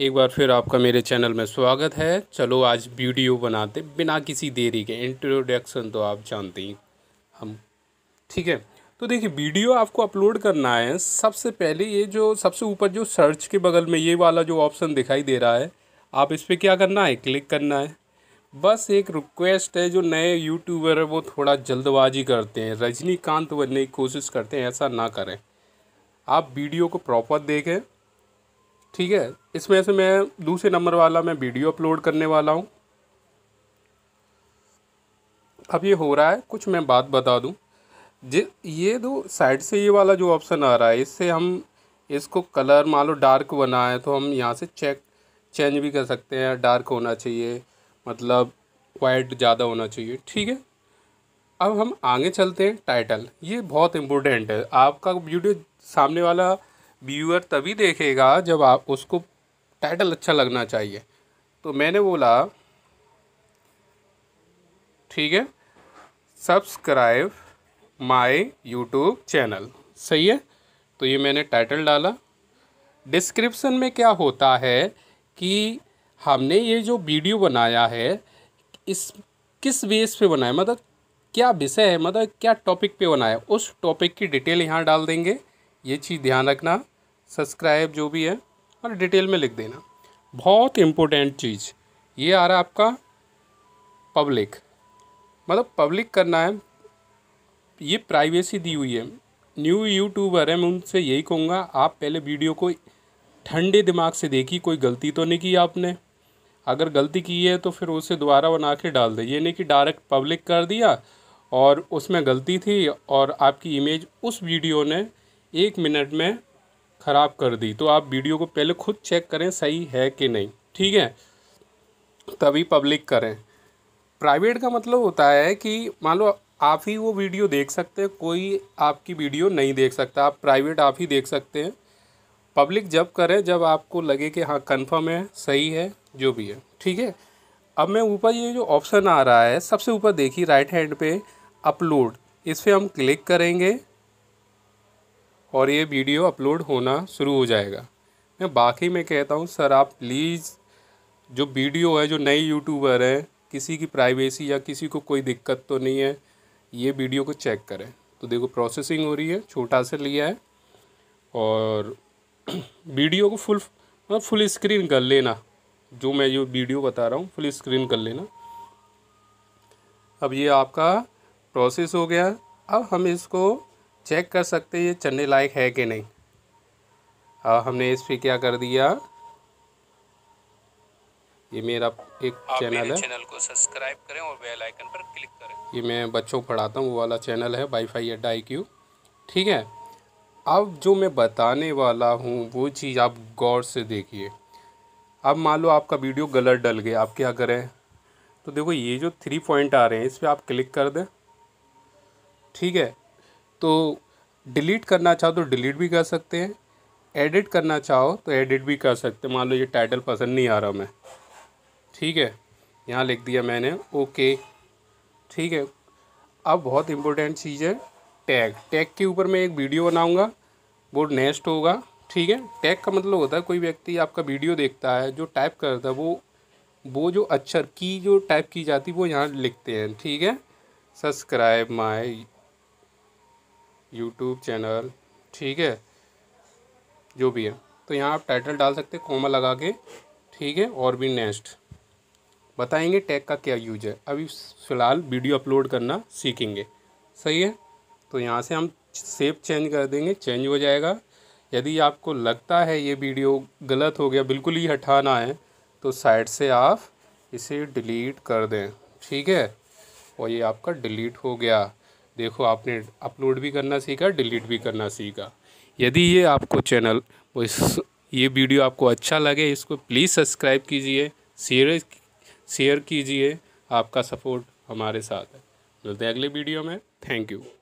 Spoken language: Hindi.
एक बार फिर आपका मेरे चैनल में स्वागत है चलो आज वीडियो बनाते बिना किसी देरी के इंट्रोडक्शन तो आप जानते ही हम ठीक है तो देखिए वीडियो आपको अपलोड करना है सबसे पहले ये जो सबसे ऊपर जो सर्च के बगल में ये वाला जो ऑप्शन दिखाई दे रहा है आप इस पर क्या करना है क्लिक करना है बस एक रिक्वेस्ट है जो नए यूट्यूबर है वो थोड़ा जल्दबाजी करते हैं रजनीकांत बनने की कोशिश करते हैं ऐसा ना करें आप वीडियो को प्रॉपर देखें ठीक है इसमें से मैं दूसरे नंबर वाला मैं वीडियो अपलोड करने वाला हूँ अब ये हो रहा है कुछ मैं बात बता दूँ जि ये दो साइड से ये वाला जो ऑप्शन आ रहा है इससे हम इसको कलर मान लो डार्क बना है तो हम यहाँ से चेक चेंज भी कर सकते हैं डार्क होना चाहिए मतलब वाइट ज़्यादा होना चाहिए ठीक है अब हम आगे चलते हैं टाइटल ये बहुत इम्पोर्टेंट है आपका वीडियो सामने वाला व्यूअर तभी देखेगा जब आप उसको टाइटल अच्छा लगना चाहिए तो मैंने बोला ठीक है सब्सक्राइब माय यूट्यूब चैनल सही है तो ये मैंने टाइटल डाला डिस्क्रिप्शन में क्या होता है कि हमने ये जो वीडियो बनाया है इस किस बेस पे बनाया मतलब क्या विषय है मतलब क्या टॉपिक पे बनाया उस टॉपिक की डिटेल यहाँ डाल देंगे ये चीज़ ध्यान रखना सब्सक्राइब जो भी है और डिटेल में लिख देना बहुत इम्पोर्टेंट चीज़ ये आ रहा है आपका पब्लिक मतलब पब्लिक करना है ये प्राइवेसी दी हुई है न्यू यूट्यूबर है मैं उनसे यही कहूँगा आप पहले वीडियो को ठंडे दिमाग से देखी कोई गलती तो नहीं की आपने अगर गलती की है तो फिर उसे दोबारा बना के डाल दे ये नहीं कि डायरेक्ट पब्लिक कर दिया और उसमें गलती थी और आपकी इमेज उस वीडियो ने एक मिनट में ख़राब कर दी तो आप वीडियो को पहले खुद चेक करें सही है कि नहीं ठीक है तभी पब्लिक करें प्राइवेट का मतलब होता है कि मान लो आप ही वो वीडियो देख सकते हैं कोई आपकी वीडियो नहीं देख सकता आप प्राइवेट आप ही देख सकते हैं पब्लिक जब करें जब आपको लगे कि हाँ कन्फर्म है सही है जो भी है ठीक है अब मैं ऊपर ये जो ऑप्शन आ रहा है सबसे ऊपर देखिए राइट हैंड पे अपलोड इस पर हम क्लिक करेंगे और ये वीडियो अपलोड होना शुरू हो जाएगा मैं बाकी में कहता हूँ सर आप प्लीज़ जो वीडियो है जो नए यूट्यूबर हैं किसी की प्राइवेसी या किसी को कोई दिक्कत तो नहीं है ये वीडियो को चेक करें तो देखो प्रोसेसिंग हो रही है छोटा सा लिया है और वीडियो को फुल मतलब फुल स्क्रीन कर लेना जो मैं ये वीडियो बता रहा हूँ फुल स्क्रीन कर लेना अब ये आपका प्रोसेस हो गया अब हम इसको चेक कर सकते हैं ये चलने लायक है कि नहीं और हमने इस पर क्या कर दिया ये मेरा एक चैनल है चैनल को सब्सक्राइब करें और बेल आइकन पर क्लिक करें ये मैं बच्चों को पढ़ाता हूँ वो वाला चैनल है वाई फाई अड्डा आई क्यू ठीक है अब जो मैं बताने वाला हूँ वो चीज़ आप गौर से देखिए अब मान लो आपका वीडियो गलत डल गया आप क्या करें तो देखो ये जो थ्री पॉइंट आ रहे हैं इस पर आप क्लिक कर दें ठीक है तो डिलीट करना चाहो तो डिलीट भी कर सकते हैं एडिट करना चाहो तो एडिट भी कर सकते हैं मान लो ये टाइटल पसंद नहीं आ रहा मैं ठीक है यहाँ लिख दिया मैंने ओके ठीक है अब बहुत इम्पोर्टेंट चीज़ है टैग टैग के ऊपर मैं एक वीडियो बनाऊँगा वो नेक्स्ट होगा ठीक है टैग का मतलब होता है कोई व्यक्ति आपका वीडियो देखता है जो टाइप करता है वो वो जो अक्षर की जो टाइप की जाती है वो यहाँ लिखते हैं ठीक है सब्सक्राइब माई यूट्यूब चैनल ठीक है जो भी है तो यहाँ आप टाइटल डाल सकते कॉमा लगा के ठीक है और भी नेक्स्ट बताएंगे टैग का क्या यूज है अभी फ़िलहाल वीडियो अपलोड करना सीखेंगे सही है तो यहाँ से हम सेप चेंज कर देंगे चेंज हो जाएगा यदि आपको लगता है ये वीडियो गलत हो गया बिल्कुल ही हटाना है तो साइड से आप इसे डिलीट कर दें ठीक है और ये आपका डिलीट हो गया देखो आपने अपलोड भी करना सीखा डिलीट भी करना सीखा यदि ये आपको चैनल इस ये वीडियो आपको अच्छा लगे इसको प्लीज़ सब्सक्राइब कीजिए शेयर शेयर कीजिए आपका सपोर्ट हमारे साथ है मिलते हैं अगले वीडियो में थैंक यू